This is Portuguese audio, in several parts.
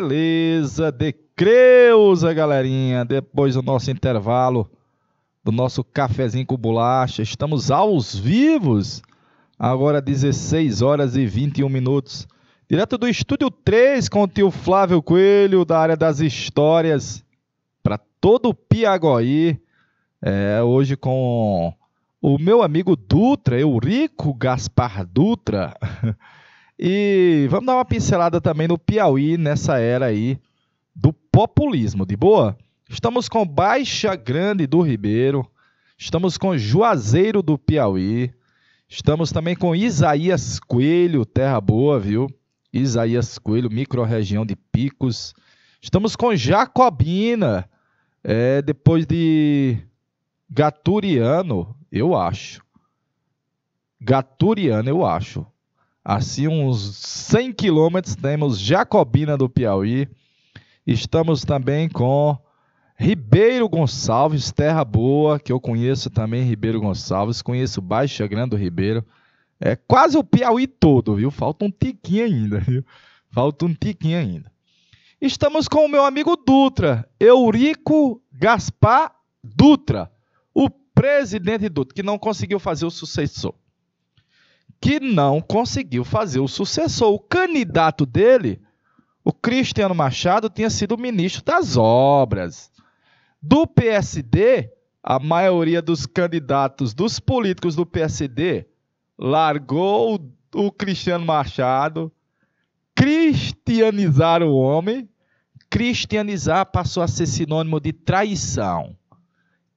Beleza de Creuza, galerinha. Depois do nosso intervalo, do nosso cafezinho com bolacha, estamos aos vivos. Agora 16 horas e 21 minutos. Direto do estúdio 3 com o tio Flávio Coelho, da área das histórias, para todo o Piagoí. É, hoje com o meu amigo Dutra, Eurico Gaspar Dutra. E vamos dar uma pincelada também no Piauí nessa era aí do populismo, de boa? Estamos com Baixa Grande do Ribeiro, estamos com Juazeiro do Piauí, estamos também com Isaías Coelho, terra boa, viu? Isaías Coelho, microrregião de Picos. Estamos com Jacobina, é, depois de Gaturiano, eu acho. Gaturiano, eu acho. Assim, uns 100 quilômetros, temos Jacobina do Piauí. Estamos também com Ribeiro Gonçalves, Terra Boa, que eu conheço também, Ribeiro Gonçalves. Conheço Baixa Grande do Ribeiro. É quase o Piauí todo, viu? Falta um tiquinho ainda, viu? Falta um tiquinho ainda. Estamos com o meu amigo Dutra, Eurico Gaspar Dutra, o presidente Dutra, que não conseguiu fazer o sucessor que não conseguiu fazer o sucessor. O candidato dele, o Cristiano Machado, tinha sido ministro das obras. Do PSD, a maioria dos candidatos, dos políticos do PSD, largou o, Cristiano Machado, cristianizaram o homem. Cristianizar passou a ser sinônimo de traição.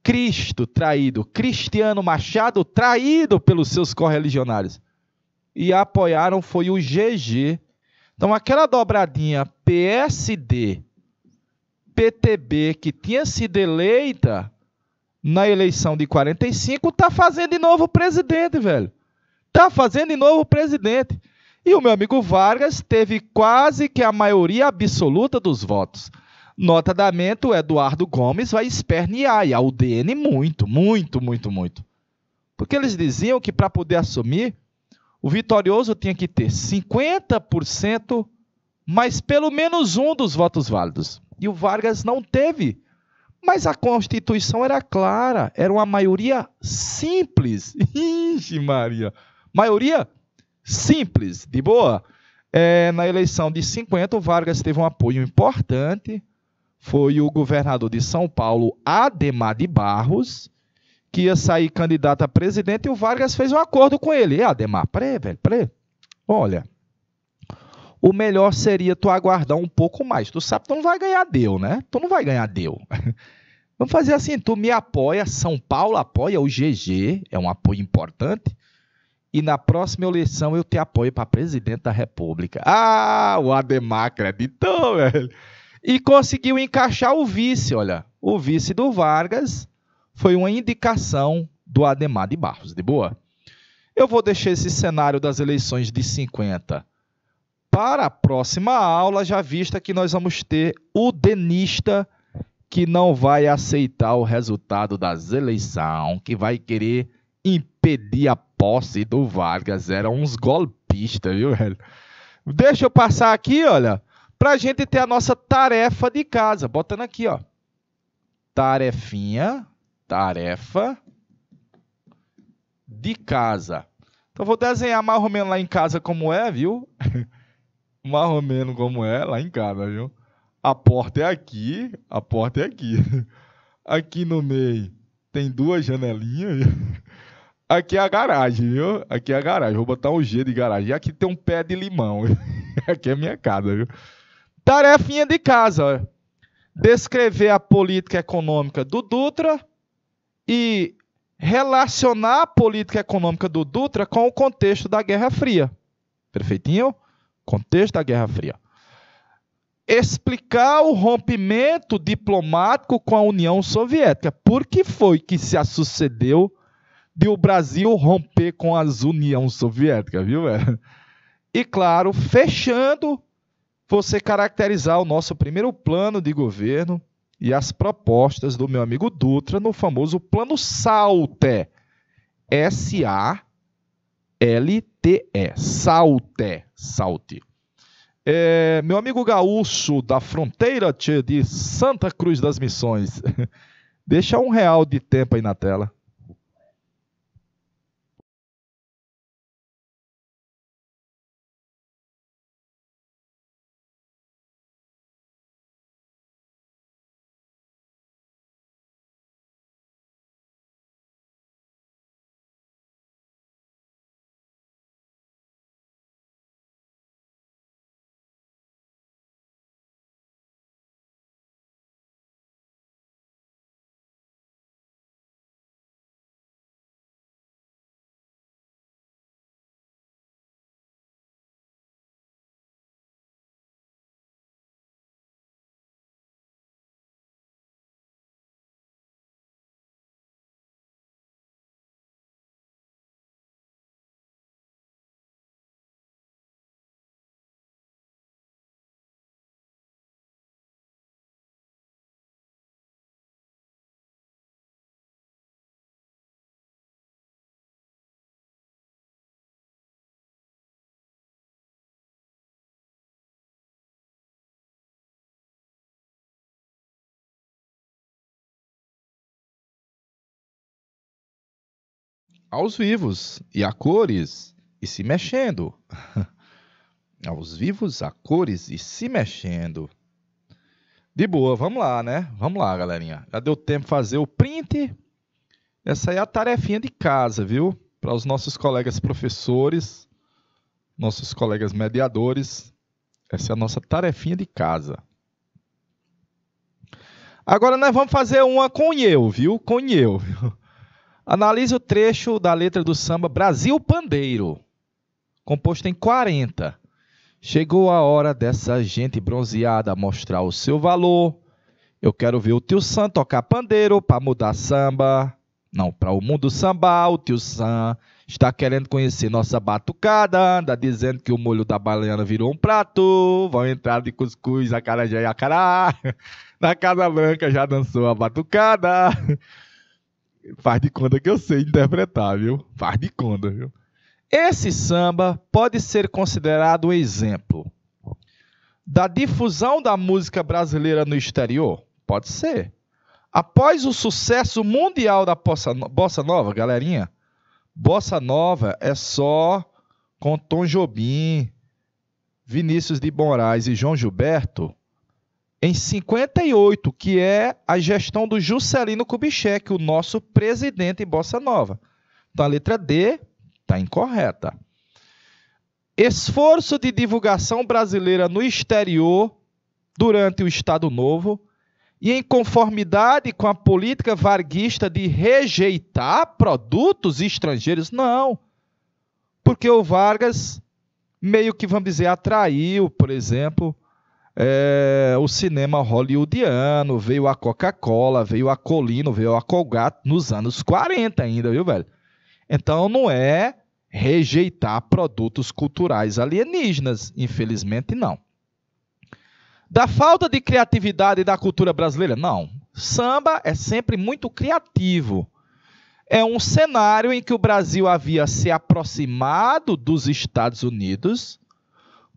Cristo traído, Cristiano Machado traído pelos seus correligionários e apoiaram foi o GG. Então, aquela dobradinha PSD, PTB que tinha sido eleita na eleição de 45, está fazendo de novo presidente, velho. está fazendo de novo presidente. E o meu amigo Vargas teve quase que a maioria absoluta dos votos. Notadamente, o Eduardo Gomes vai espernear e a UDN muito, muito, muito, muito. Porque eles diziam que para poder assumir, o vitorioso tinha que ter 50%, mas pelo menos um dos votos válidos. E o Vargas não teve. Mas a Constituição era clara, era uma maioria simples. Ixi, Maria! Maioria simples, de boa. É, na eleição de 50, o Vargas teve um apoio importante. Foi o governador de São Paulo, Ademar de Barros, que ia sair candidato a presidente e o Vargas fez um acordo com ele. E Ademar, prê, velho, prê. Olha, o melhor seria tu aguardar um pouco mais. Tu sabe, tu não vai ganhar deu, né? Tu não vai ganhar deu. Vamos fazer assim, tu me apoia, São Paulo apoia o GG, é um apoio importante. E na próxima eleição eu te apoio para presidente da República. Ah, o Ademar acreditou, velho. E conseguiu encaixar o vice, olha. O vice do Vargas foi uma indicação do Ademar de Barros, de boa? Eu vou deixar esse cenário das eleições de 50 para a próxima aula, já vista que nós vamos ter o denista que não vai aceitar o resultado das eleições, que vai querer impedir a posse do Vargas. Eram uns golpistas, viu, velho? Deixa eu passar aqui, olha, para a gente ter a nossa tarefa de casa. Botando aqui, ó. Tarefinha tarefa de casa. Então vou desenhar mais ou menos lá em casa como é, viu? mais ou menos como é lá em casa, viu? A porta é aqui, a porta é aqui. Aqui no meio tem duas janelinhas. Aqui é a garagem, viu? Aqui é a garagem. Vou botar um G de garagem. E aqui tem um pé de limão. Aqui é a minha casa, viu? Tarefinha de casa. Descrever a política econômica do Dutra e relacionar a política econômica do Dutra com o contexto da Guerra Fria. Perfeitinho? Contexto da Guerra Fria. Explicar o rompimento diplomático com a União Soviética. Por que foi que se sucedeu de o Brasil romper com a União Soviética, viu? E claro, fechando, você caracterizar o nosso primeiro plano de governo, e as propostas do meu amigo Dutra no famoso plano Salte. S-A-L-T-E. Salte. Salte. É, meu amigo gaúcho da fronteira de Santa Cruz das Missões, deixa um real de tempo aí na tela. aos vivos e a cores e se mexendo. aos vivos, a cores e se mexendo. De boa, vamos lá, né? Vamos lá, galerinha. Já deu tempo de fazer o print. Essa aí é a tarefinha de casa, viu? Para os nossos colegas professores, nossos colegas mediadores. Essa é a nossa tarefinha de casa. Agora nós vamos fazer uma com eu, viu? Com eu. Viu? Analise o trecho da letra do samba Brasil Pandeiro, composto em 40. Chegou a hora dessa gente bronzeada mostrar o seu valor. Eu quero ver o tio Sam tocar pandeiro pra mudar samba. Não, pra o mundo samba, o tio Sam está querendo conhecer nossa batucada. Anda dizendo que o molho da baleana virou um prato. Vão entrar de cuscuz, acarajé e acará. Na Casa Branca já dançou a batucada. Faz de conta que eu sei interpretar, viu? Faz de conta, viu? Esse samba pode ser considerado um exemplo da difusão da música brasileira no exterior? Pode ser. Após o sucesso mundial da bossa, bossa nova, galerinha, bossa nova é só com Tom Jobim, Vinícius de Moraes e João Gilberto em 58, que é a gestão do Juscelino Kubitschek, o nosso presidente em Bossa Nova. Então a letra D está incorreta. Esforço de divulgação brasileira no exterior durante o Estado Novo e em conformidade com a política varguista de rejeitar produtos estrangeiros? Não. Porque o Vargas meio que, vamos dizer, atraiu, por exemplo, é, o cinema hollywoodiano, veio a Coca-Cola, veio a Colino, veio a Colgate nos anos 40 ainda, viu, velho? Então não é rejeitar produtos culturais alienígenas, infelizmente não. Da falta de criatividade da cultura brasileira? Não. Samba é sempre muito criativo. É um cenário em que o Brasil havia se aproximado dos Estados Unidos,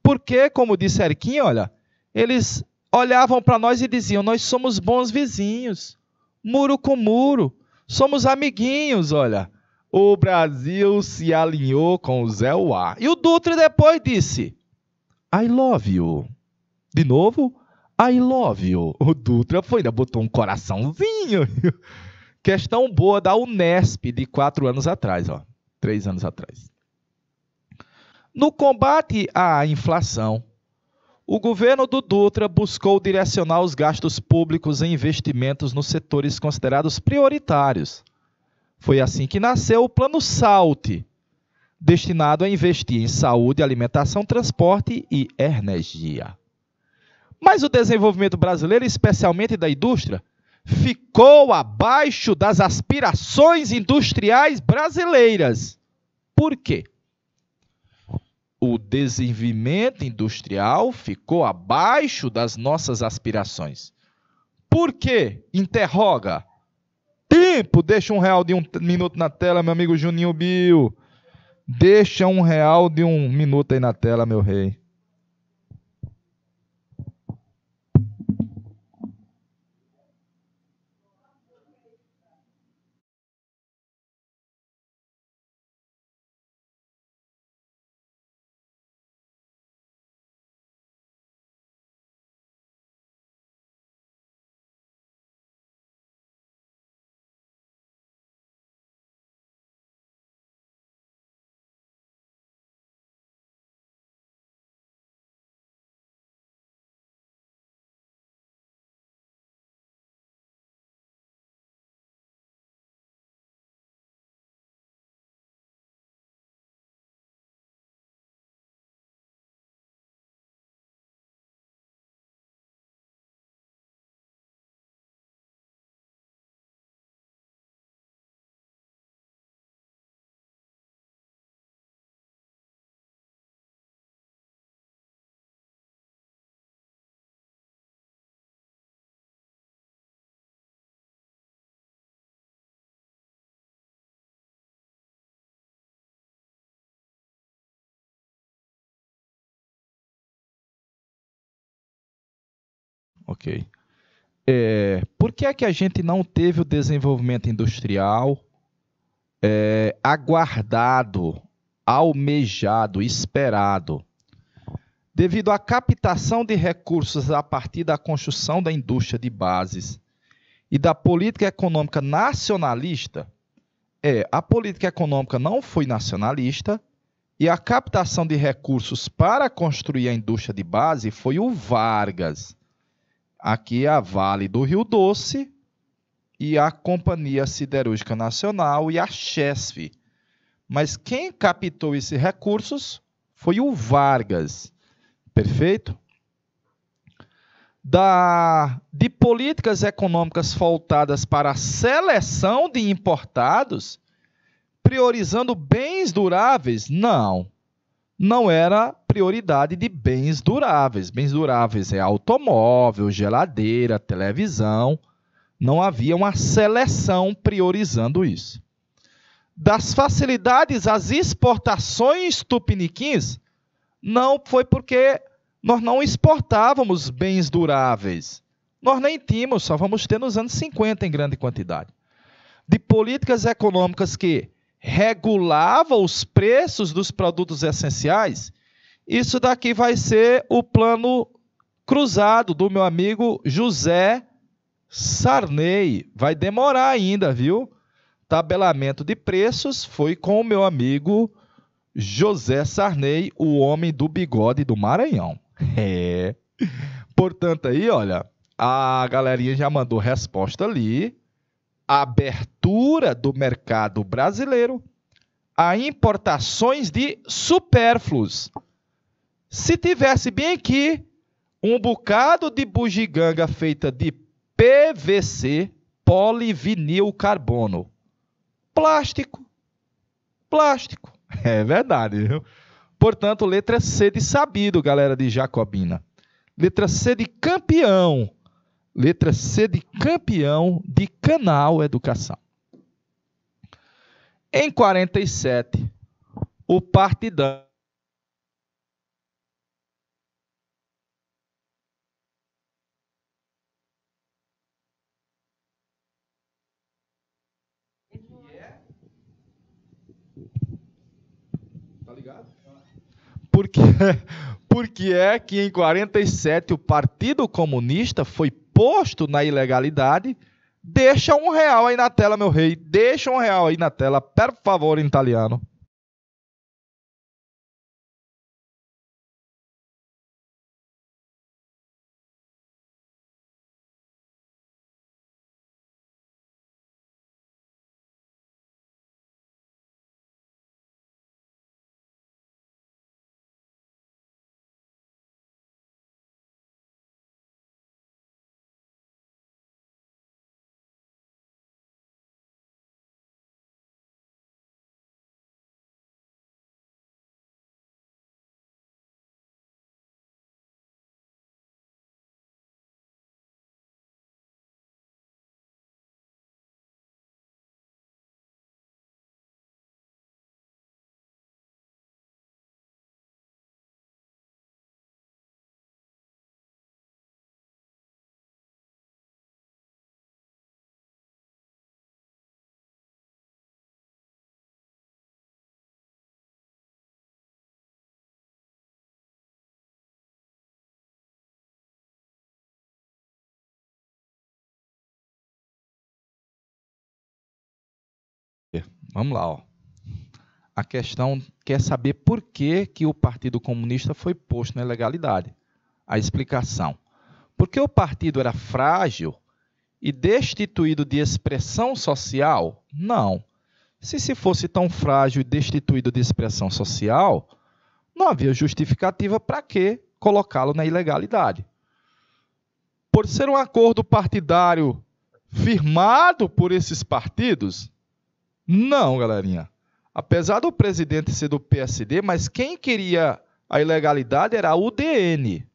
porque, como disse Eriquinho, olha, eles olhavam para nós e diziam: Nós somos bons vizinhos, muro com muro, somos amiguinhos. Olha, o Brasil se alinhou com o Zé Uá. E o Dutra depois disse: I love you. De novo, I love you. O Dutra foi, ainda né, botou um coraçãozinho. Questão boa da Unesp de quatro anos atrás, ó. Três anos atrás. No combate à inflação, o governo do Dutra buscou direcionar os gastos públicos em investimentos nos setores considerados prioritários. Foi assim que nasceu o Plano Salte, destinado a investir em saúde, alimentação, transporte e energia. Mas o desenvolvimento brasileiro, especialmente da indústria, ficou abaixo das aspirações industriais brasileiras. Por quê? o desenvolvimento industrial ficou abaixo das nossas aspirações. Por quê? Interroga. Tempo! Deixa um real de um minuto na tela, meu amigo Juninho Bill. Deixa um real de um minuto aí na tela, meu rei. Ok. É, por que é que a gente não teve o desenvolvimento industrial é, aguardado, almejado, esperado? Devido à captação de recursos a partir da construção da indústria de bases e da política econômica nacionalista, é, a política econômica não foi nacionalista e a captação de recursos para construir a indústria de base foi o Vargas Aqui é a Vale do Rio Doce e a Companhia Siderúrgica Nacional e a Chesf. Mas quem captou esses recursos foi o Vargas. Perfeito? Da, de políticas econômicas faltadas para a seleção de importados, priorizando bens duráveis? Não. Não era prioridade de bens duráveis. Bens duráveis é automóvel, geladeira, televisão. Não havia uma seleção priorizando isso. Das facilidades às exportações tupiniquins, não foi porque nós não exportávamos bens duráveis. Nós nem tínhamos, só vamos ter nos anos 50 em grande quantidade. De políticas econômicas que regulavam os preços dos produtos essenciais isso daqui vai ser o plano cruzado do meu amigo José Sarney. Vai demorar ainda, viu? Tabelamento de preços foi com o meu amigo José Sarney, o homem do bigode do Maranhão. É. Portanto, aí, olha, a galerinha já mandou resposta ali. Abertura do mercado brasileiro a importações de supérfluos. Se tivesse bem aqui um bocado de bugiganga feita de PVC, polivinil carbono, plástico, plástico. É verdade, viu? Portanto, letra C de sabido, galera de Jacobina. Letra C de campeão. Letra C de campeão de canal Educação. Em 47, o partidão Porque, porque é que em 47 o Partido Comunista foi posto na ilegalidade. Deixa um real aí na tela, meu rei. Deixa um real aí na tela, per favor, italiano. Vamos lá, ó. A questão quer saber por que, que o Partido Comunista foi posto na ilegalidade. A explicação. Porque o partido era frágil e destituído de expressão social? Não. Se se fosse tão frágil e destituído de expressão social, não havia justificativa para que colocá-lo na ilegalidade. Por ser um acordo partidário firmado por esses partidos, não, galerinha. Apesar do presidente ser do PSD, mas quem queria a ilegalidade era a UDN.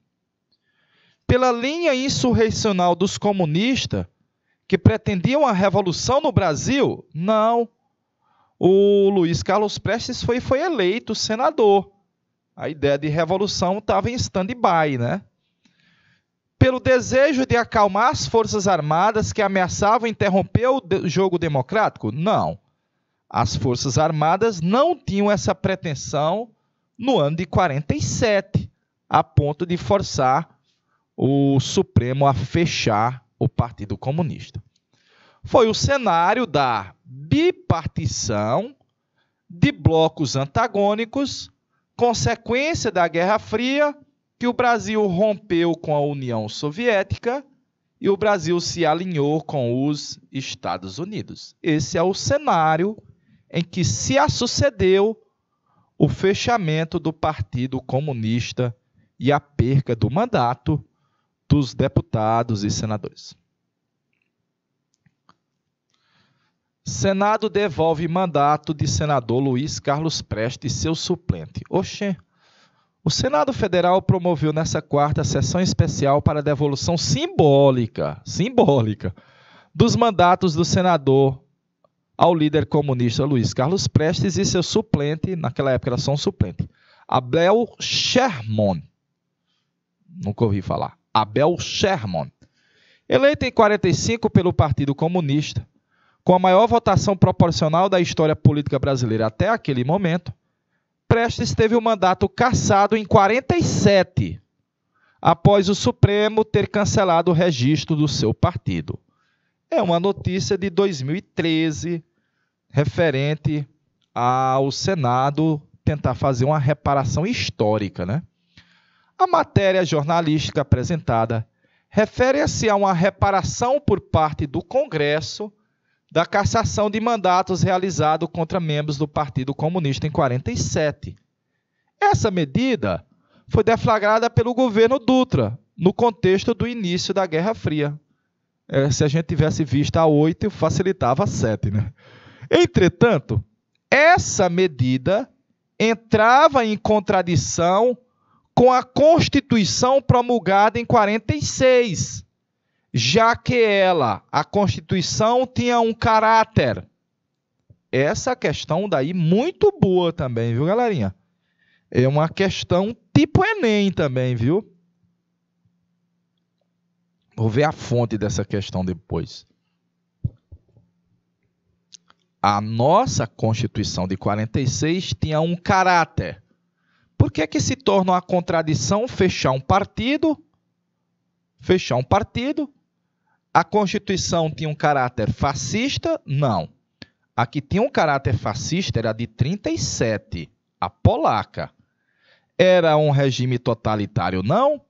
Pela linha insurreicional dos comunistas, que pretendiam a revolução no Brasil, não. O Luiz Carlos Prestes foi, foi eleito senador. A ideia de revolução estava em stand-by, né? Pelo desejo de acalmar as Forças Armadas que ameaçavam interromper o jogo democrático? Não as Forças Armadas não tinham essa pretensão no ano de 47, a ponto de forçar o Supremo a fechar o Partido Comunista. Foi o cenário da bipartição de blocos antagônicos, consequência da Guerra Fria, que o Brasil rompeu com a União Soviética e o Brasil se alinhou com os Estados Unidos. Esse é o cenário em que se sucedeu o fechamento do Partido Comunista e a perca do mandato dos deputados e senadores. Senado devolve mandato de senador Luiz Carlos Prestes, seu suplente. Oxê. O Senado Federal promoveu nessa quarta sessão especial para devolução simbólica, simbólica, dos mandatos do senador ao líder comunista Luiz Carlos Prestes e seu suplente, naquela época era só um suplente, Abel Sherman. Nunca ouvi falar. Abel Sherman. Eleito em 45 pelo Partido Comunista, com a maior votação proporcional da história política brasileira até aquele momento, Prestes teve o mandato cassado em 47, após o Supremo ter cancelado o registro do seu partido. É uma notícia de 2013 referente ao Senado tentar fazer uma reparação histórica, né? A matéria jornalística apresentada refere-se a uma reparação por parte do Congresso da cassação de mandatos realizado contra membros do Partido Comunista em 47. Essa medida foi deflagrada pelo governo Dutra no contexto do início da Guerra Fria. É, se a gente tivesse visto a 8, facilitava a 7, né? Entretanto, essa medida entrava em contradição com a Constituição promulgada em 46, já que ela, a Constituição, tinha um caráter. Essa questão daí muito boa também, viu, galerinha? É uma questão tipo Enem também, viu? Vou ver a fonte dessa questão depois a nossa Constituição de 46 tinha um caráter. Por que, é que se torna uma contradição fechar um partido? Fechar um partido. A Constituição tinha um caráter fascista? Não. A que tinha um caráter fascista era a de 37, a polaca. Era um regime totalitário? Não.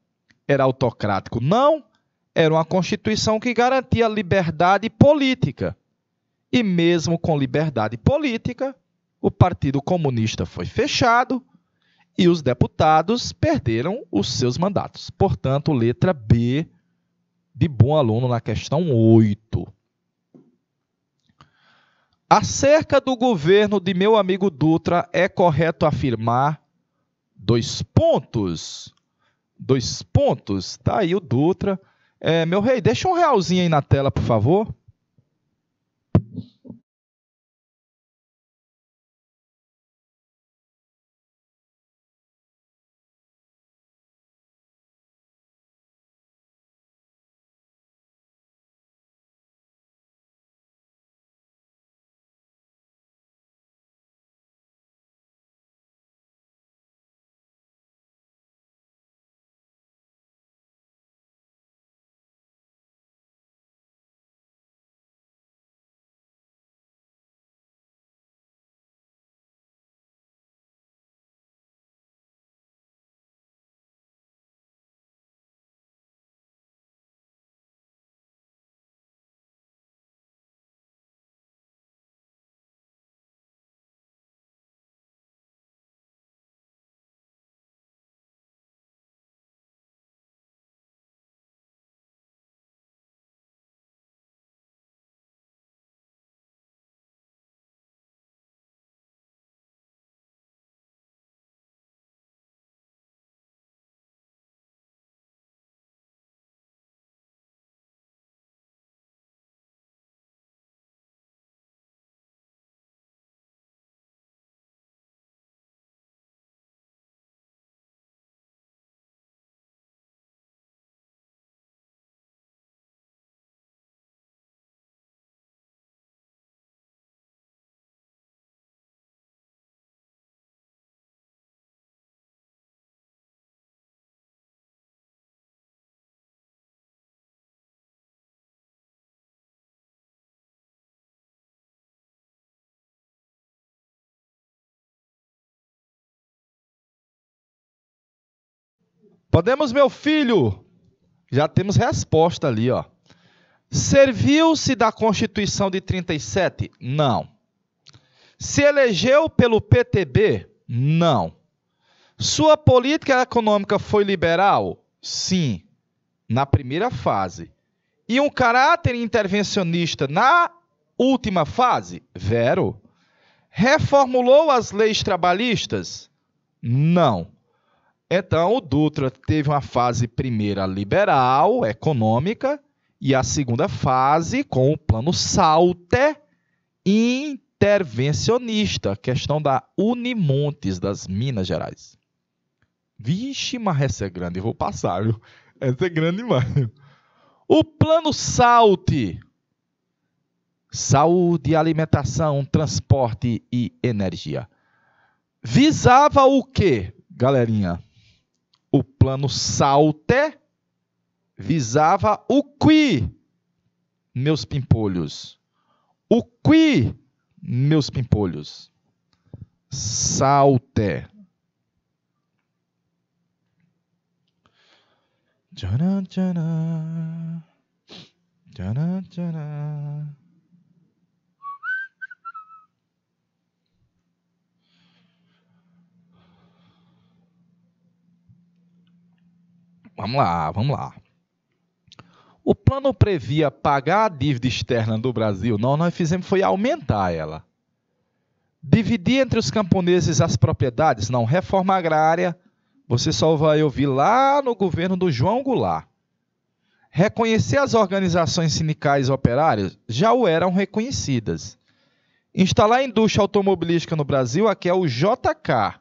Era autocrático? Não. Era uma Constituição que garantia liberdade política e mesmo com liberdade política, o Partido Comunista foi fechado e os deputados perderam os seus mandatos. Portanto, letra B de bom aluno na questão 8. Acerca do governo de meu amigo Dutra, é correto afirmar dois pontos. Dois pontos. Tá aí o Dutra. É, meu rei, deixa um realzinho aí na tela, por favor. Podemos, meu filho? Já temos resposta ali, ó. Serviu-se da Constituição de 37? Não. Se elegeu pelo PTB? Não. Sua política econômica foi liberal? Sim, na primeira fase. E um caráter intervencionista na última fase? Vero. Reformulou as leis trabalhistas? Não. Então, o Dutra teve uma fase primeira liberal, econômica, e a segunda fase com o plano Salter intervencionista, questão da Unimontes, das Minas Gerais. Vixe, mas essa é grande, vou passar, viu? Essa é grande demais. O plano Salte, saúde, alimentação, transporte e energia, visava o quê, galerinha? plano salte visava o qui, meus pimpolhos. O qui, meus pimpolhos. Salte. Tcharam, tcharam. Tcharam, tcharam. Vamos lá, vamos lá. O plano previa pagar a dívida externa do Brasil. Não, nós fizemos foi aumentar ela. Dividir entre os camponeses as propriedades. Não, reforma agrária. Você só vai ouvir lá no governo do João Goulart. Reconhecer as organizações sindicais operárias já o eram reconhecidas. Instalar a indústria automobilística no Brasil, aqui é o JK.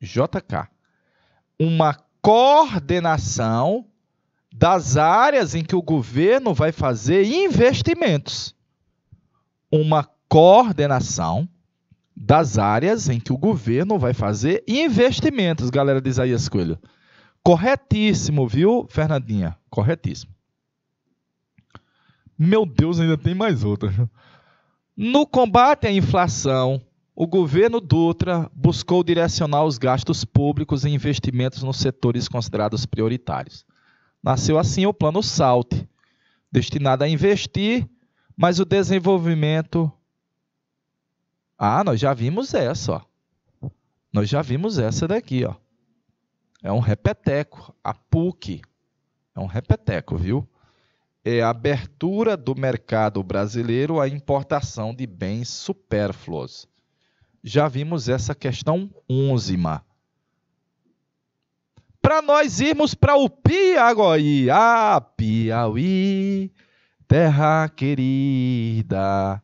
JK. Uma coordenação das áreas em que o governo vai fazer investimentos. Uma coordenação das áreas em que o governo vai fazer investimentos, galera de Isaías Coelho. Corretíssimo, viu, Fernandinha? Corretíssimo. Meu Deus, ainda tem mais outra. No combate à inflação, o governo Dutra buscou direcionar os gastos públicos e investimentos nos setores considerados prioritários. Nasceu assim o Plano SALT, destinado a investir, mas o desenvolvimento. Ah, nós já vimos essa, ó. Nós já vimos essa daqui, ó. É um repeteco, a PUC. É um repeteco, viu? É a abertura do mercado brasileiro à importação de bens supérfluos já vimos essa questão onzima. Para nós irmos para o Piauí, ah, Piauí, terra querida.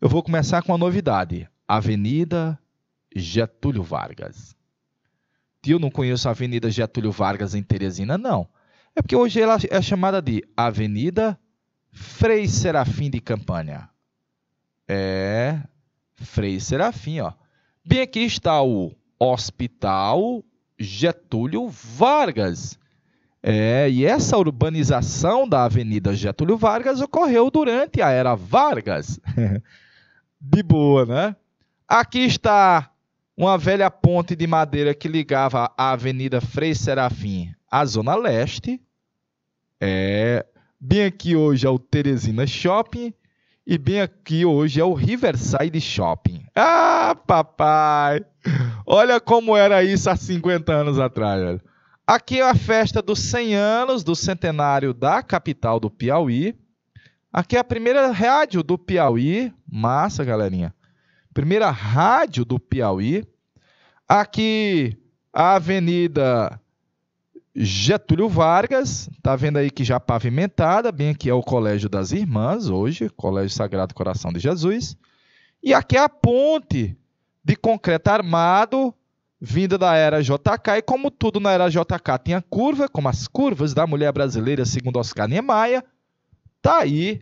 Eu vou começar com a novidade, Avenida Getúlio Vargas. Eu não conheço a Avenida Getúlio Vargas em Teresina, não. É porque hoje ela é chamada de Avenida Frei Serafim de Campanha. É, Frei Serafim, ó. Bem, aqui está o Hospital Getúlio Vargas. É, e essa urbanização da Avenida Getúlio Vargas ocorreu durante a Era Vargas. de boa, né? Aqui está uma velha ponte de madeira que ligava a Avenida Frei Serafim à Zona Leste. É, bem aqui hoje é o Teresina Shopping e bem aqui hoje é o Riverside Shopping. Ah, papai! Olha como era isso há 50 anos atrás, velho. Aqui é a festa dos 100 anos do centenário da capital do Piauí. Aqui é a primeira rádio do Piauí. Massa, galerinha. Primeira rádio do Piauí. Aqui a Avenida Getúlio Vargas, tá vendo aí que já pavimentada, bem aqui é o Colégio das Irmãs hoje, Colégio Sagrado Coração de Jesus. E aqui é a ponte de concreto armado vinda da era JK. E como tudo na era JK tinha curva, como as curvas da mulher brasileira, segundo Oscar Niemeyer, tá aí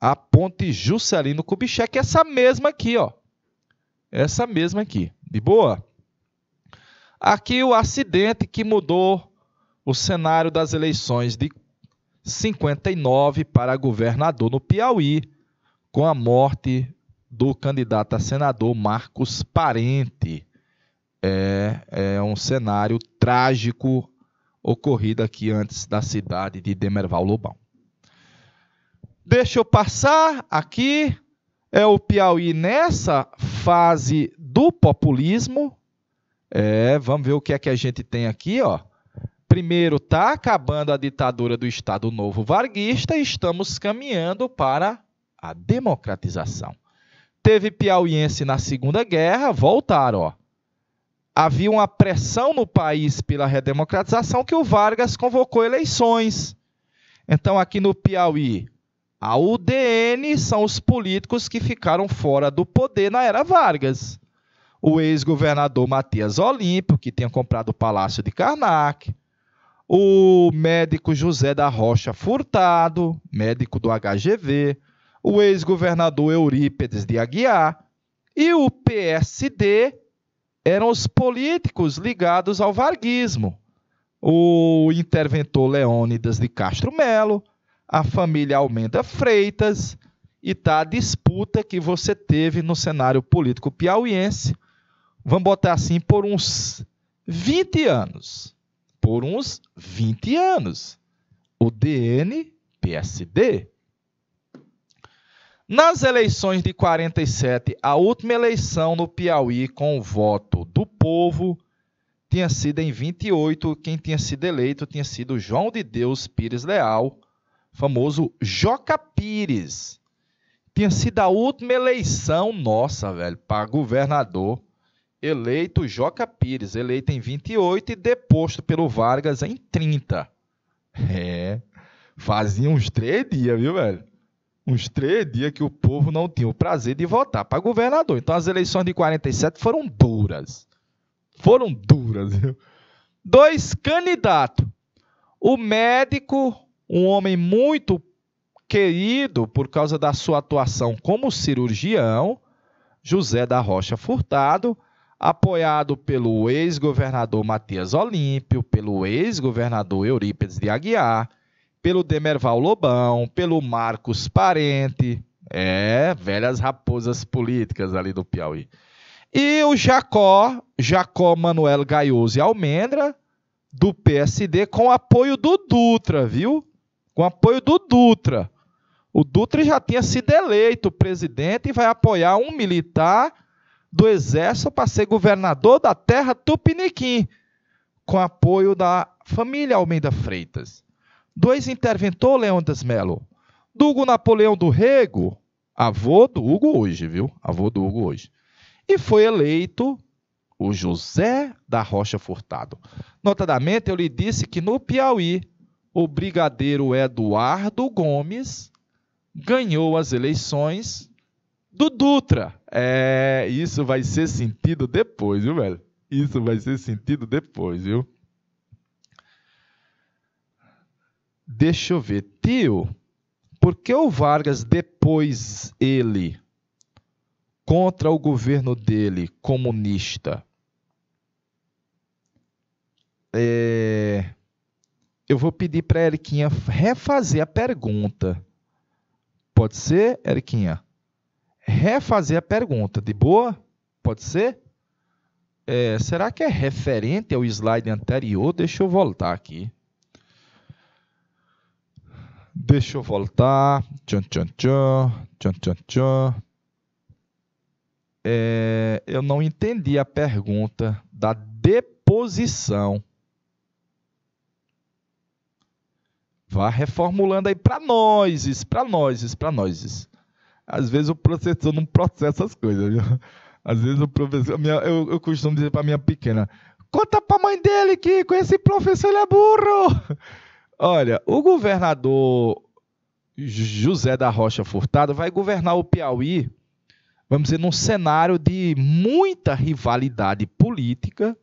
a ponte Juscelino Kubitschek, essa mesma aqui, ó. Essa mesma aqui. De boa? Aqui o acidente que mudou o cenário das eleições de 59 para governador no Piauí, com a morte do candidato a senador Marcos Parente. É, é um cenário trágico ocorrido aqui antes da cidade de Demerval Lobão. Deixa eu passar aqui. É o Piauí nessa fase do populismo. É, vamos ver o que é que a gente tem aqui, ó. Primeiro, está acabando a ditadura do Estado Novo Varguista e estamos caminhando para a democratização. Teve piauiense na Segunda Guerra, voltaram, ó. Havia uma pressão no país pela redemocratização que o Vargas convocou eleições. Então, aqui no Piauí, a UDN são os políticos que ficaram fora do poder na era Vargas. O ex-governador Matias Olímpio, que tinha comprado o Palácio de Karnak. O médico José da Rocha Furtado, médico do HGV o ex-governador Eurípedes de Aguiar e o PSD eram os políticos ligados ao varguismo. O interventor Leônidas de Castro Melo, a família Almenda Freitas e tá a disputa que você teve no cenário político piauiense. Vamos botar assim por uns 20 anos. Por uns 20 anos. O DN PSD. Nas eleições de 47, a última eleição no Piauí com o voto do povo tinha sido em 28. Quem tinha sido eleito tinha sido João de Deus Pires Leal, famoso Joca Pires. Tinha sido a última eleição nossa, velho, para governador. Eleito Joca Pires, eleito em 28 e deposto pelo Vargas em 30. É, fazia uns três dias, viu, velho? uns três dias que o povo não tinha o prazer de votar para governador. Então as eleições de 47 foram duras. Foram duras. Dois candidatos. O médico, um homem muito querido por causa da sua atuação como cirurgião, José da Rocha Furtado, apoiado pelo ex-governador Matias Olímpio, pelo ex-governador Eurípedes de Aguiar, pelo Demerval Lobão, pelo Marcos Parente, é, velhas raposas políticas ali do Piauí. E o Jacó, Jacó Manuel Gaioso e Almendra, do PSD, com apoio do Dutra, viu? Com apoio do Dutra. O Dutra já tinha sido eleito presidente e vai apoiar um militar do Exército para ser governador da terra Tupiniquim, com apoio da família Almeida Freitas. Dois interventor Leandro Melo. Hugo Napoleão do Rego, avô do Hugo hoje, viu? Avô do Hugo hoje. E foi eleito o José da Rocha Furtado. Notadamente, eu lhe disse que no Piauí, o brigadeiro Eduardo Gomes ganhou as eleições do Dutra. É, isso vai ser sentido depois, viu, velho? Isso vai ser sentido depois, viu? Deixa eu ver. Tio, por que o Vargas depois ele contra o governo dele comunista? É... Eu vou pedir para Eriquinha refazer a pergunta. Pode ser, Eriquinha? Refazer a pergunta, de boa? Pode ser? É, será que é referente ao slide anterior? Deixa eu voltar aqui. Deixa eu voltar. Tchan, tchan, tchan. Tchan, tchan, tchan. É, eu não entendi a pergunta da deposição. Vá reformulando aí para nós, para nós, para nós. Às vezes o professor não processa as coisas. Viu? Às vezes o professor. Minha, eu, eu costumo dizer para minha pequena: conta para a mãe dele que com esse professor ele é burro. Olha, o governador José da Rocha Furtado vai governar o Piauí, vamos dizer, num cenário de muita rivalidade política,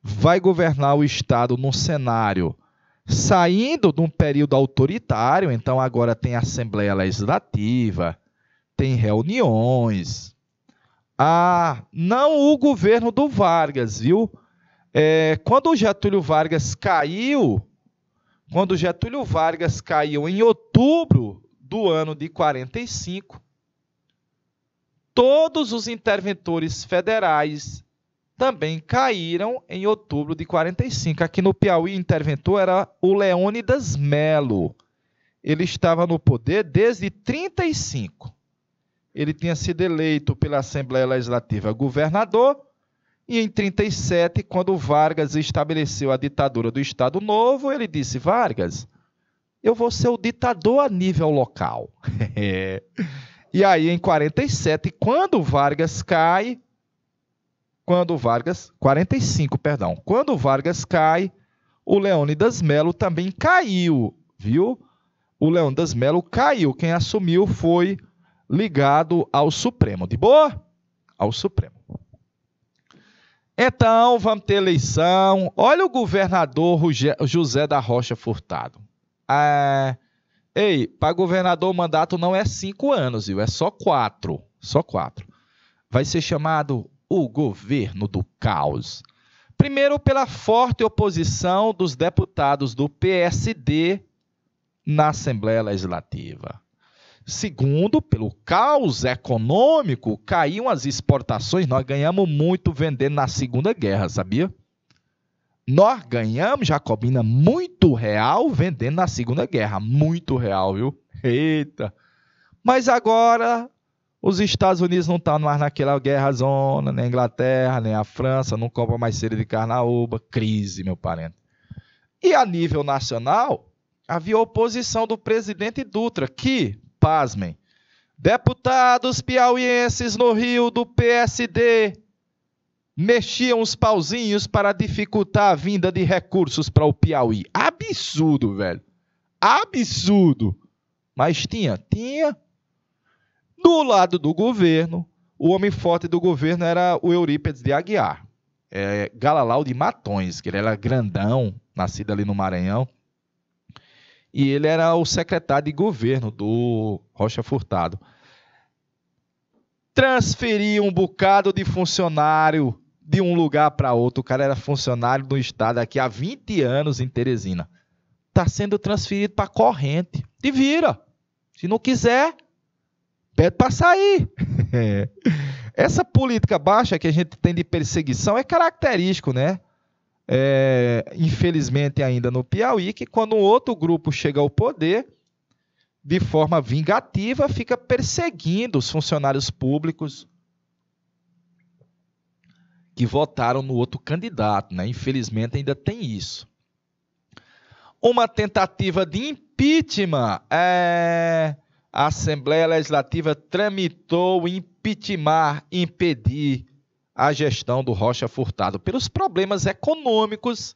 vai governar o Estado num cenário saindo de um período autoritário, então agora tem Assembleia Legislativa, tem reuniões. Ah, não o governo do Vargas, viu? É, quando o Getúlio Vargas caiu, quando Getúlio Vargas caiu em outubro do ano de 45, todos os interventores federais também caíram em outubro de 45. Aqui no Piauí, interventor era o Leônidas Melo. Ele estava no poder desde 35. Ele tinha sido eleito pela Assembleia Legislativa governador e em 37, quando Vargas estabeleceu a ditadura do Estado Novo, ele disse: Vargas, eu vou ser o ditador a nível local. e aí, em 47, quando Vargas cai, quando Vargas, 45, perdão, quando Vargas cai, o Leônidas Melo também caiu, viu? O Leônidas Melo caiu. Quem assumiu foi ligado ao Supremo. De boa? Ao Supremo. Então, vamos ter eleição. Olha o governador José da Rocha Furtado. É... Ei, para governador o mandato não é cinco anos, viu? É só quatro. Só quatro. Vai ser chamado o governo do caos. Primeiro, pela forte oposição dos deputados do PSD na Assembleia Legislativa. Segundo, pelo caos econômico, caíam as exportações. Nós ganhamos muito vendendo na Segunda Guerra, sabia? Nós ganhamos, Jacobina, muito real vendendo na Segunda Guerra. Muito real, viu? Eita! Mas agora os Estados Unidos não estão tá mais naquela guerra zona, nem a Inglaterra, nem a França, não compra mais cereja de carnaúba. Crise, meu parente. E a nível nacional, havia oposição do presidente Dutra, que pasmem. Deputados piauienses no Rio do PSD mexiam os pauzinhos para dificultar a vinda de recursos para o Piauí. Absurdo, velho. Absurdo. Mas tinha, tinha. Do lado do governo, o homem forte do governo era o Eurípedes de Aguiar. É, Galalau de Matões, que ele era grandão, nascido ali no Maranhão e ele era o secretário de governo do Rocha Furtado. Transferia um bocado de funcionário de um lugar para outro. O cara era funcionário do Estado aqui há 20 anos em Teresina. Está sendo transferido para corrente. Te vira. Se não quiser, pede para sair. É. Essa política baixa que a gente tem de perseguição é característico, né? é, infelizmente ainda no Piauí, que quando um outro grupo chega ao poder, de forma vingativa, fica perseguindo os funcionários públicos que votaram no outro candidato. Né? Infelizmente ainda tem isso. Uma tentativa de impeachment. É... A Assembleia Legislativa tramitou impeachment, impedir a gestão do Rocha Furtado pelos problemas econômicos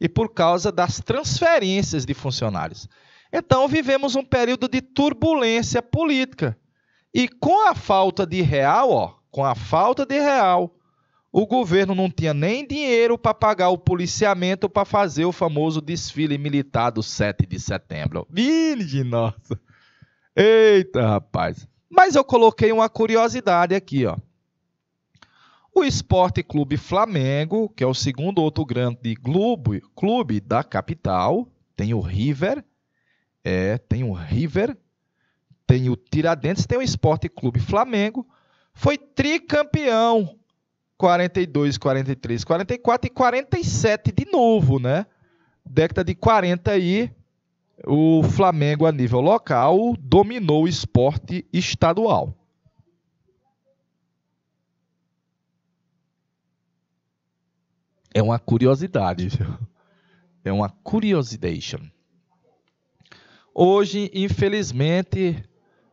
e por causa das transferências de funcionários. Então, vivemos um período de turbulência política. E com a falta de real, ó, com a falta de real, o governo não tinha nem dinheiro para pagar o policiamento para fazer o famoso desfile militar do 7 de setembro. de nossa! Eita, rapaz! Mas eu coloquei uma curiosidade aqui, ó. O Esporte Clube Flamengo, que é o segundo outro grande clube, clube da capital, tem o River, é, tem o River, tem o Tiradentes, tem o Esporte Clube Flamengo, foi tricampeão 42, 43, 44 e 47 de novo, né? Década de 40 aí, o Flamengo a nível local dominou o esporte estadual. é uma curiosidade. É uma curiosidade. Hoje, infelizmente,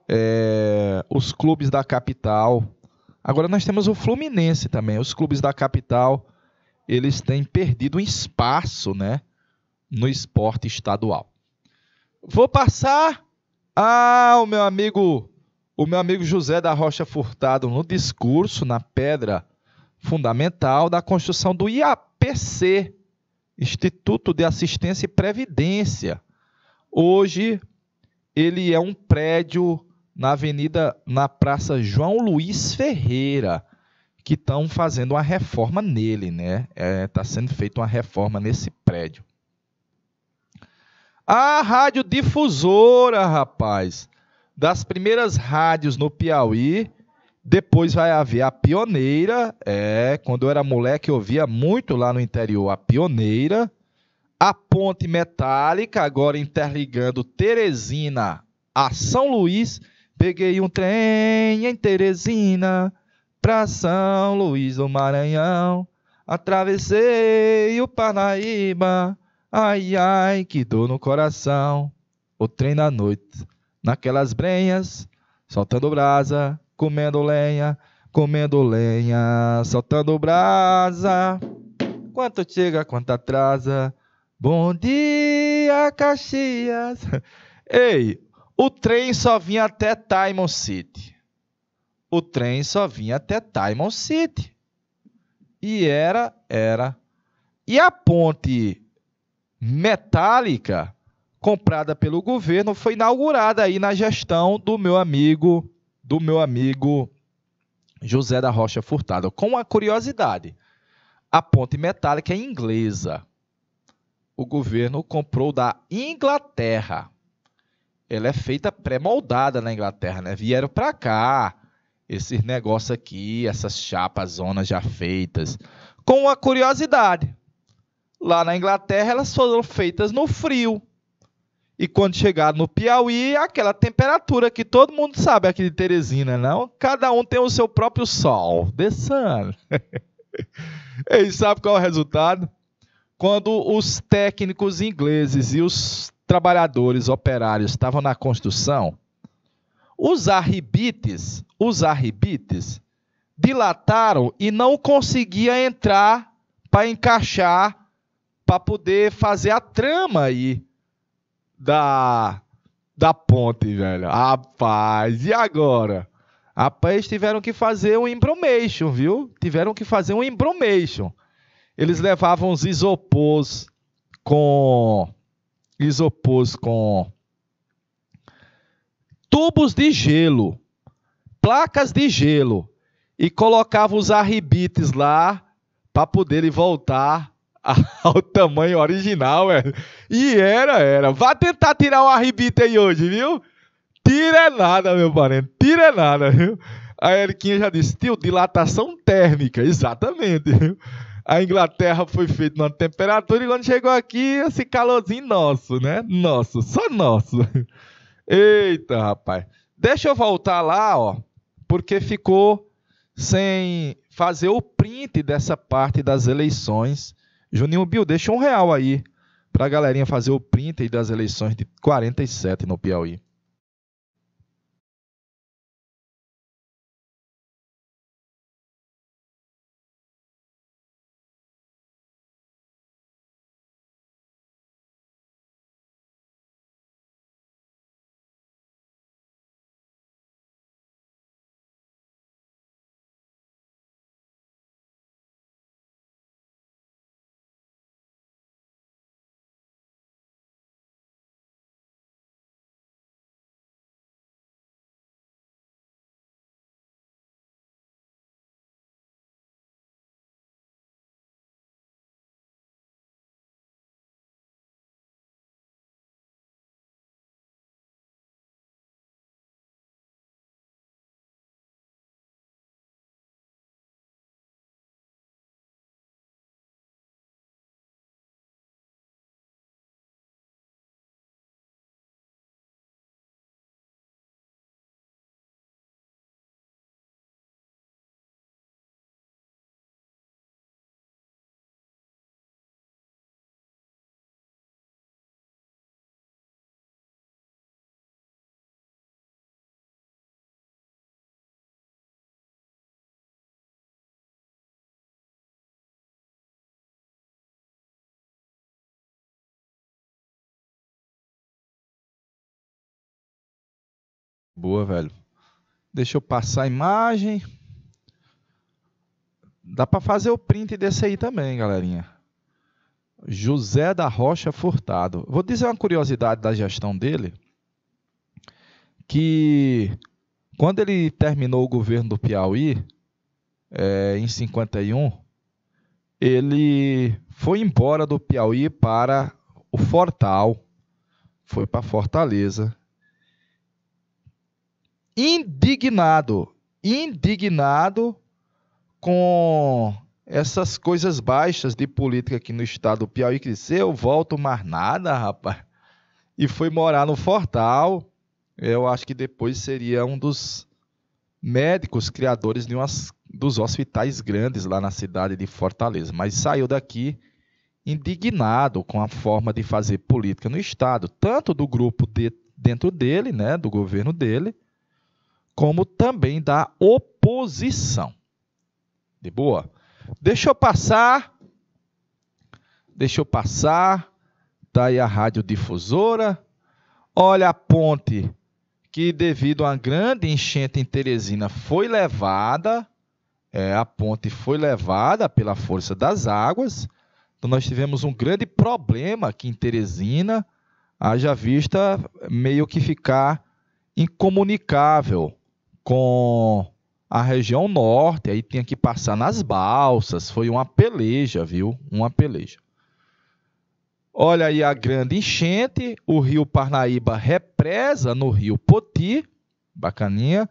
é, os clubes da capital. Agora nós temos o Fluminense também. Os clubes da capital eles têm perdido espaço, né, no esporte estadual. Vou passar ao meu amigo, o meu amigo José da Rocha Furtado no discurso na pedra fundamental da construção do IAP IPC, Instituto de Assistência e Previdência. Hoje ele é um prédio na Avenida na Praça João Luiz Ferreira, que estão fazendo uma reforma nele, né? Está é, tá sendo feita uma reforma nesse prédio. A radiodifusora, rapaz, das primeiras rádios no Piauí, depois vai haver a pioneira. É, quando eu era moleque, eu via muito lá no interior a pioneira. A ponte metálica, agora interligando Teresina a São Luís. Peguei um trem em Teresina para São Luís do Maranhão. Atravessei o Parnaíba. Ai, ai, que dor no coração. O trem da noite, naquelas brenhas, soltando brasa comendo lenha, comendo lenha, soltando brasa. Quanto chega, quanto atrasa. Bom dia, Caxias. Ei, o trem só vinha até Timon City. O trem só vinha até Timon City. E era, era. E a ponte metálica comprada pelo governo foi inaugurada aí na gestão do meu amigo do meu amigo José da Rocha Furtado. Com a curiosidade, a ponte metálica é inglesa. O governo comprou da Inglaterra. Ela é feita pré-moldada na Inglaterra, né? Vieram para cá esses negócios aqui, essas chapas, zonas já feitas. Com a curiosidade, lá na Inglaterra elas foram feitas no frio. E quando chegar no Piauí, aquela temperatura que todo mundo sabe aqui de Teresina, não? Cada um tem o seu próprio sol. The sun. e sabe qual é o resultado? Quando os técnicos ingleses e os trabalhadores operários estavam na construção, os arribites, os arribites, dilataram e não conseguia entrar para encaixar, para poder fazer a trama aí da, da ponte, velho. Rapaz, e agora? Rapaz, tiveram que fazer um embromation, viu? Tiveram que fazer um embromation. Eles levavam os isopôs com. Isopôs com. Tubos de gelo. Placas de gelo. E colocavam os arribites lá para poder voltar ao tamanho original, velho. É. E era, era. Vá tentar tirar o arrebita aí hoje, viu? Tira é nada, meu parente. Tira é nada, viu? A Eriquinha já disse, tio, dilatação térmica. Exatamente, viu? A Inglaterra foi feita numa temperatura e quando chegou aqui, esse calorzinho nosso, né? Nosso, só nosso. Eita, rapaz. Deixa eu voltar lá, ó, porque ficou sem fazer o print dessa parte das eleições Juninho Bill, deixa um real aí pra galerinha fazer o print das eleições de 47 no Piauí. Boa, velho. Deixa eu passar a imagem. Dá para fazer o print desse aí também, galerinha. José da Rocha Furtado. Vou dizer uma curiosidade da gestão dele, que quando ele terminou o governo do Piauí, é, em 51, ele foi embora do Piauí para o Fortal, foi para Fortaleza, indignado, indignado com essas coisas baixas de política aqui no estado do Piauí, que disse, eu volto mais nada, rapaz. E foi morar no Fortal. Eu acho que depois seria um dos médicos criadores de umas, dos hospitais grandes lá na cidade de Fortaleza. Mas saiu daqui indignado com a forma de fazer política no estado, tanto do grupo de, dentro dele, né, do governo dele, como também da oposição. De boa? Deixa eu passar. Deixa eu passar. Está aí a radiodifusora. Olha a ponte que, devido a uma grande enchente em Teresina, foi levada. É, a ponte foi levada pela força das águas. Então, nós tivemos um grande problema aqui em Teresina, haja vista meio que ficar incomunicável com a região norte, aí tinha que passar nas balsas, foi uma peleja, viu? Uma peleja. Olha aí a grande enchente, o rio Parnaíba represa no rio Poti, bacaninha.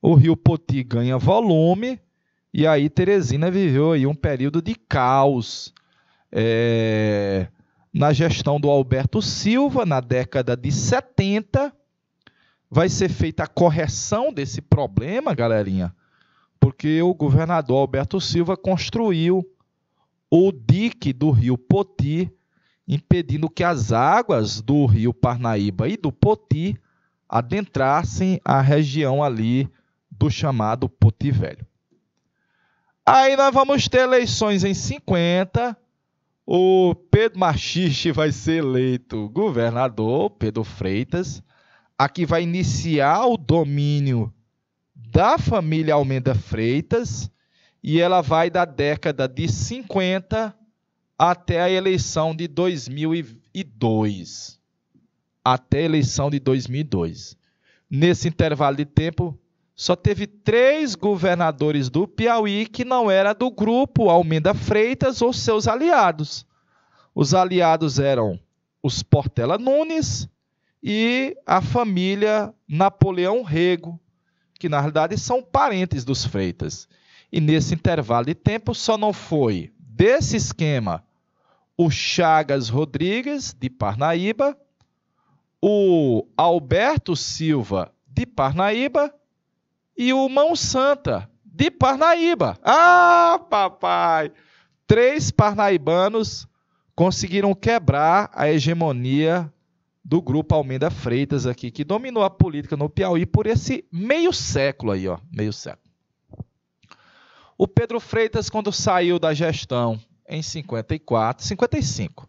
O rio Poti ganha volume e aí Teresina viveu aí um período de caos é, na gestão do Alberto Silva na década de 70 vai ser feita a correção desse problema, galerinha, porque o governador Alberto Silva construiu o dique do rio Poti, impedindo que as águas do rio Parnaíba e do Poti adentrassem a região ali do chamado Poti Velho. Aí nós vamos ter eleições em 50. O Pedro Machiste vai ser eleito governador, Pedro Freitas a que vai iniciar o domínio da família Almenda Freitas e ela vai da década de 50 até a eleição de 2002. Até a eleição de 2002. Nesse intervalo de tempo, só teve três governadores do Piauí que não era do grupo Almenda Freitas ou seus aliados. Os aliados eram os Portela Nunes, e a família Napoleão Rego, que na realidade são parentes dos Freitas. E nesse intervalo de tempo só não foi desse esquema o Chagas Rodrigues, de Parnaíba, o Alberto Silva, de Parnaíba, e o Mão Santa, de Parnaíba. Ah, papai! Três parnaibanos conseguiram quebrar a hegemonia do grupo Almeida Freitas aqui, que dominou a política no Piauí por esse meio século aí, ó, meio século. O Pedro Freitas, quando saiu da gestão em 54, 55,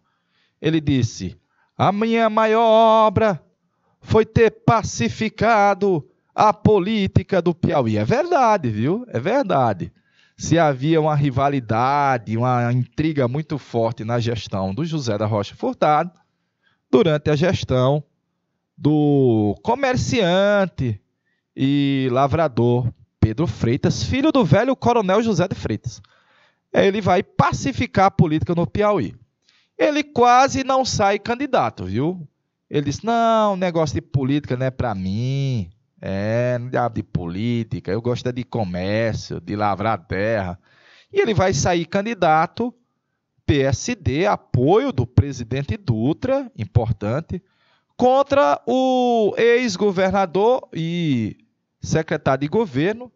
ele disse: A minha maior obra foi ter pacificado a política do Piauí. É verdade, viu? É verdade. Se havia uma rivalidade, uma intriga muito forte na gestão do José da Rocha Furtado, durante a gestão do comerciante e lavrador Pedro Freitas, filho do velho coronel José de Freitas. Ele vai pacificar a política no Piauí. Ele quase não sai candidato, viu? Ele disse: "Não, negócio de política não é para mim. É, não de política, eu gosto é de comércio, de lavrar terra". E ele vai sair candidato PSD, apoio do presidente Dutra, importante, contra o ex-governador e secretário de governo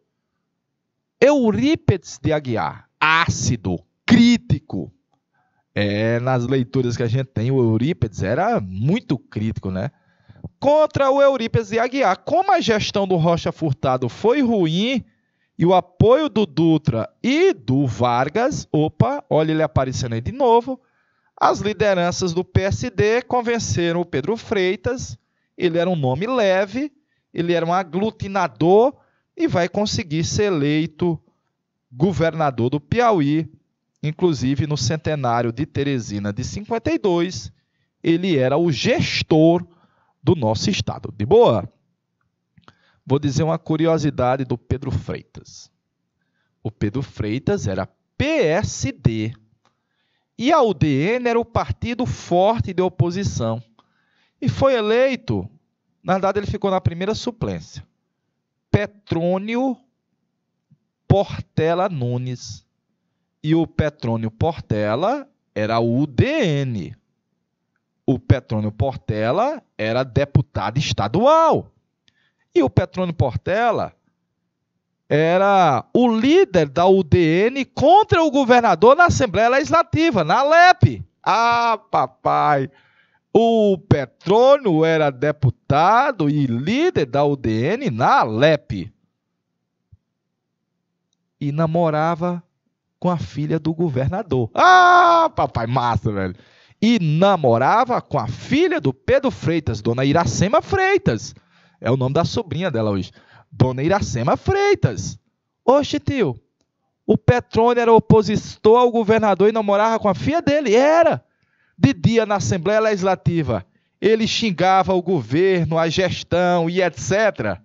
Eurípedes de Aguiar, ácido, crítico. É, nas leituras que a gente tem, o Eurípedes era muito crítico, né? Contra o Eurípedes de Aguiar. Como a gestão do Rocha Furtado foi ruim, e o apoio do Dutra e do Vargas, opa, olha ele aparecendo aí de novo, as lideranças do PSD convenceram o Pedro Freitas, ele era um nome leve, ele era um aglutinador e vai conseguir ser eleito governador do Piauí, inclusive no centenário de Teresina de 52, ele era o gestor do nosso estado. De boa? Vou dizer uma curiosidade do Pedro Freitas. O Pedro Freitas era PSD e a UDN era o partido forte de oposição. E foi eleito, na verdade, ele ficou na primeira suplência. Petrônio Portela Nunes. E o Petrônio Portela era o UDN. O Petrônio Portela era deputado estadual. E o Petrônio Portela era o líder da UDN contra o governador na Assembleia Legislativa, na LEP. Ah, papai! O Petrônio era deputado e líder da UDN na LEP. E namorava com a filha do governador. Ah, papai, massa, velho! E namorava com a filha do Pedro Freitas, dona Iracema Freitas. É o nome da sobrinha dela hoje. Dona Iracema Freitas. Oxe, tio. O Petrone era opositor ao governador e não morava com a filha dele. Era. De dia na Assembleia Legislativa, ele xingava o governo, a gestão e etc.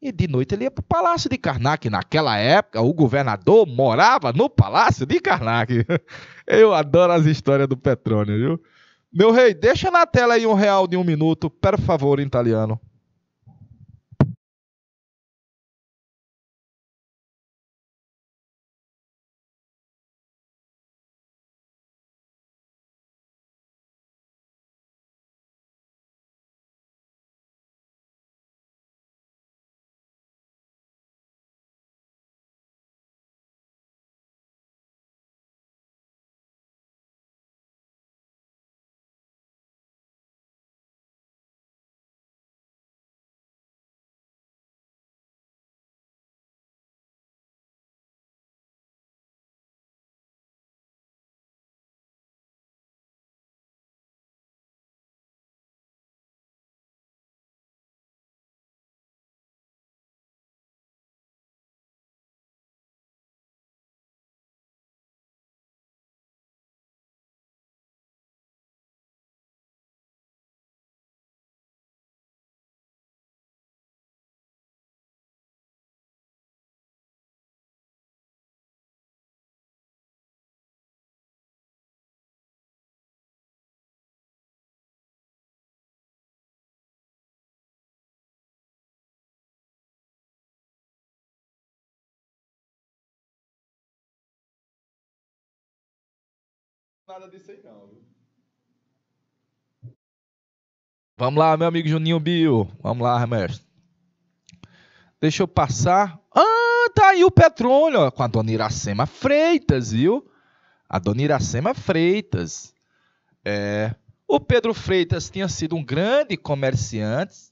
E de noite ele ia para o Palácio de Karnak. Naquela época, o governador morava no Palácio de Karnak. Eu adoro as histórias do Petrone, viu? Meu rei, deixa na tela aí um real de um minuto, por favor, italiano. nada disso aí não, viu? Vamos lá, meu amigo Juninho Bio. Vamos lá, mestre. Deixa eu passar. Ah, tá aí o Petrônio, ó, com a dona Iracema Freitas, viu? A dona Iracema Freitas. É. O Pedro Freitas tinha sido um grande comerciante.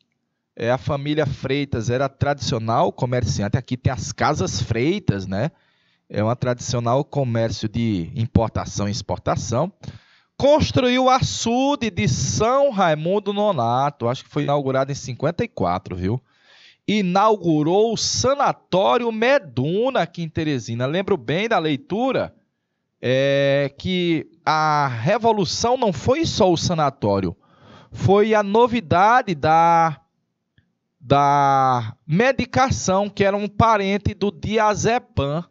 É, a família Freitas era tradicional comerciante. Aqui tem as Casas Freitas, né? é uma tradicional comércio de importação e exportação, construiu o açude de São Raimundo Nonato, acho que foi inaugurado em 54, viu? Inaugurou o Sanatório Meduna aqui em Teresina. Lembro bem da leitura é, que a revolução não foi só o sanatório, foi a novidade da da medicação, que era um parente do diazepam,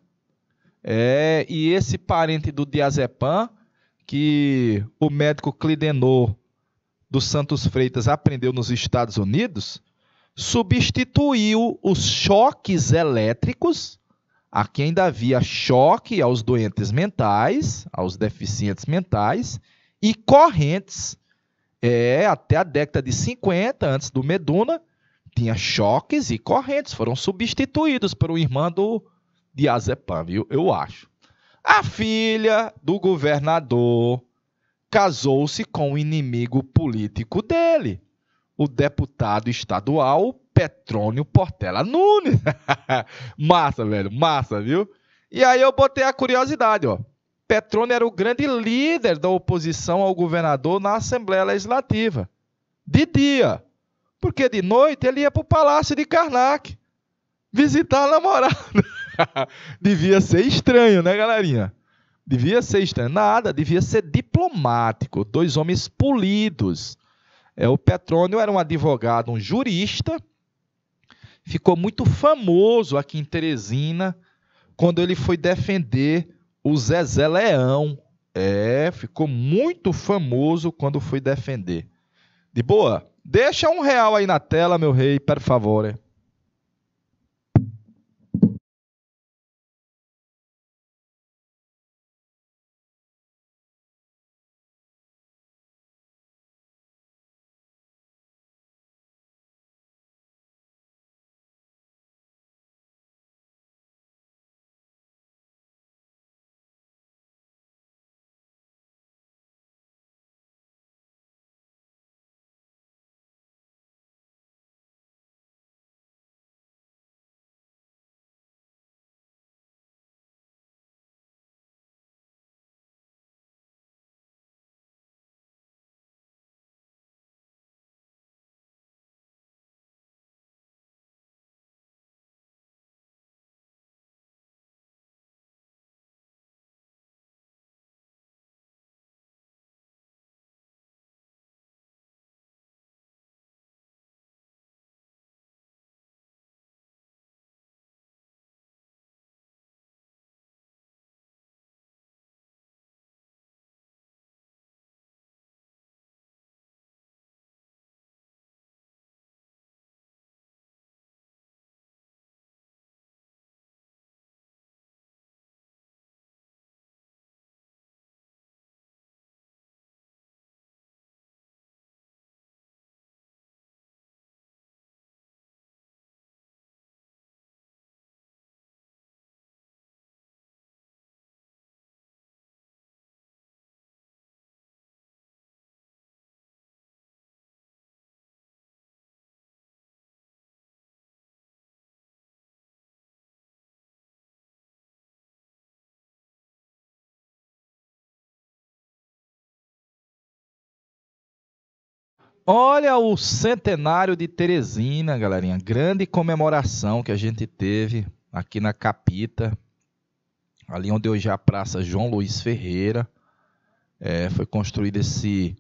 é, e esse parente do diazepam, que o médico Clidenor dos Santos Freitas aprendeu nos Estados Unidos, substituiu os choques elétricos, aqui ainda havia choque aos doentes mentais, aos deficientes mentais, e correntes. É, até a década de 50, antes do Meduna, tinha choques e correntes, foram substituídos por um irmão do, diazepam, viu? Eu acho. A filha do governador casou-se com o inimigo político dele, o deputado estadual Petrônio Portela Nunes. massa, velho, massa, viu? E aí eu botei a curiosidade, ó. Petrônio era o grande líder da oposição ao governador na Assembleia Legislativa. De dia. Porque de noite ele ia para o Palácio de Karnak visitar a namorada. devia ser estranho, né, galerinha? Devia ser estranho. Nada, devia ser diplomático. Dois homens polidos. É, o Petrônio era um advogado, um jurista. Ficou muito famoso aqui em Teresina quando ele foi defender o Zezé Leão. É, ficou muito famoso quando foi defender. De boa? Deixa um real aí na tela, meu rei, por favor. Olha o centenário de Teresina, galerinha. Grande comemoração que a gente teve aqui na Capita, ali onde hoje é a Praça João Luiz Ferreira. É, foi construído esse,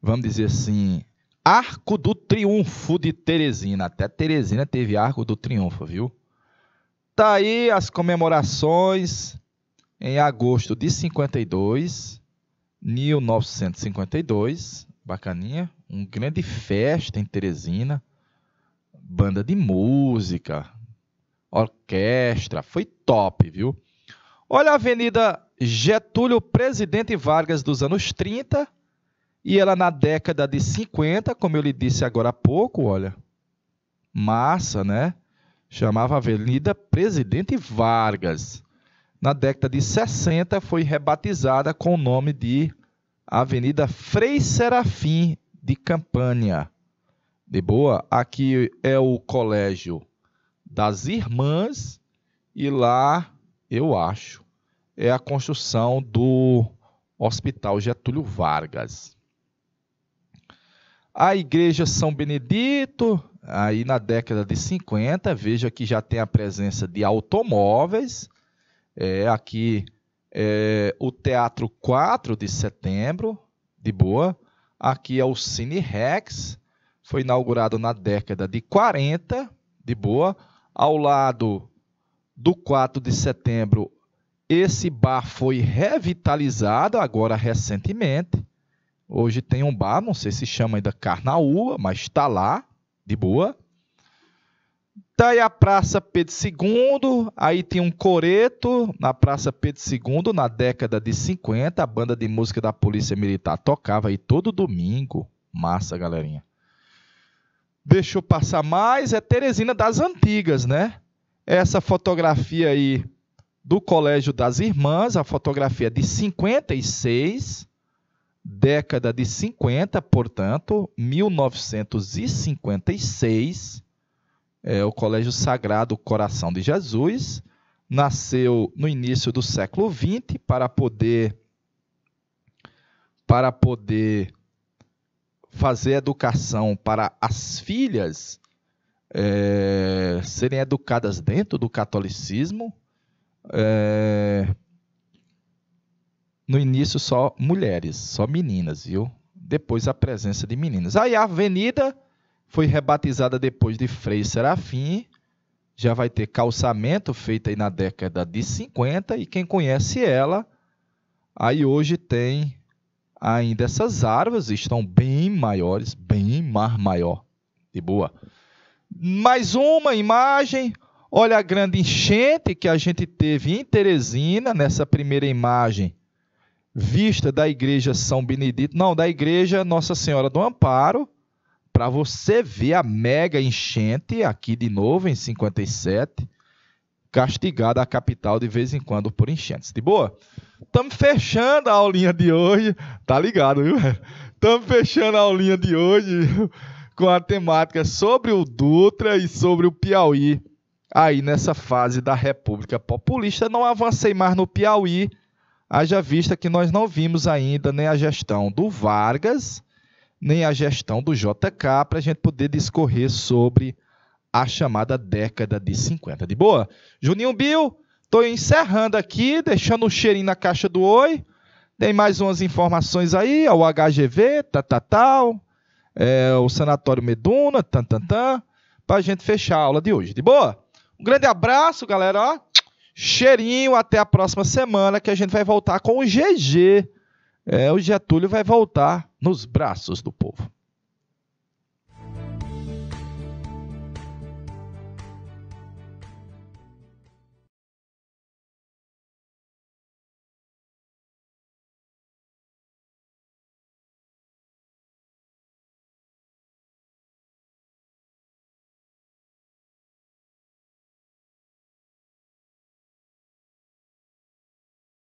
vamos dizer assim, Arco do Triunfo de Teresina. Até Teresina teve Arco do Triunfo, viu? Tá aí as comemorações em agosto de 52, 1952 bacaninha, um grande festa em Teresina, banda de música, orquestra, foi top, viu? Olha a Avenida Getúlio Presidente Vargas dos anos 30 e ela na década de 50, como eu lhe disse agora há pouco, olha. Massa, né? Chamava Avenida Presidente Vargas. Na década de 60 foi rebatizada com o nome de Avenida Frei Serafim de Campanha. De boa, aqui é o colégio das irmãs e lá, eu acho, é a construção do Hospital Getúlio Vargas. A Igreja São Benedito, aí na década de 50, veja que já tem a presença de automóveis. É, aqui é, o Teatro 4 de setembro, de boa. Aqui é o Cine Rex, foi inaugurado na década de 40, de boa. Ao lado do 4 de setembro, esse bar foi revitalizado agora recentemente. Hoje tem um bar, não sei se chama ainda Carnaúba, mas está lá, de boa. Tá aí a Praça Pedro II, aí tem um coreto na Praça Pedro II, na década de 50, a banda de música da Polícia Militar tocava aí todo domingo. Massa, galerinha. Deixa eu passar mais, é Teresina das Antigas, né? Essa fotografia aí do Colégio das Irmãs, a fotografia é de 56, década de 50, portanto, 1956 é o Colégio Sagrado Coração de Jesus. Nasceu no início do século XX para poder para poder fazer educação para as filhas é, serem educadas dentro do catolicismo. É, no início só mulheres, só meninas, viu? Depois a presença de meninas. Aí a Avenida foi rebatizada depois de Frei Serafim, já vai ter calçamento feito aí na década de 50 e quem conhece ela, aí hoje tem ainda essas árvores estão bem maiores, bem mais maior, de boa. Mais uma imagem, olha a grande enchente que a gente teve em Teresina nessa primeira imagem, vista da igreja São Benedito, não, da igreja Nossa Senhora do Amparo para você ver a mega enchente aqui de novo em 57, castigada a capital de vez em quando por enchentes. De boa? Estamos fechando a aulinha de hoje, tá ligado, viu? Estamos fechando a aulinha de hoje com a temática sobre o Dutra e sobre o Piauí. Aí nessa fase da República Populista, não avancei mais no Piauí, haja vista que nós não vimos ainda nem a gestão do Vargas nem a gestão do JK para a gente poder discorrer sobre a chamada década de 50. De boa? Juninho Bill, estou encerrando aqui, deixando um cheirinho na caixa do Oi. Tem mais umas informações aí, o HGV, tá, tá, tal, é, o Sanatório Meduna, tan, tan, tan, para a gente fechar a aula de hoje. De boa? Um grande abraço, galera. Cheirinho, até a próxima semana que a gente vai voltar com o GG é, o Getúlio vai voltar nos braços do povo.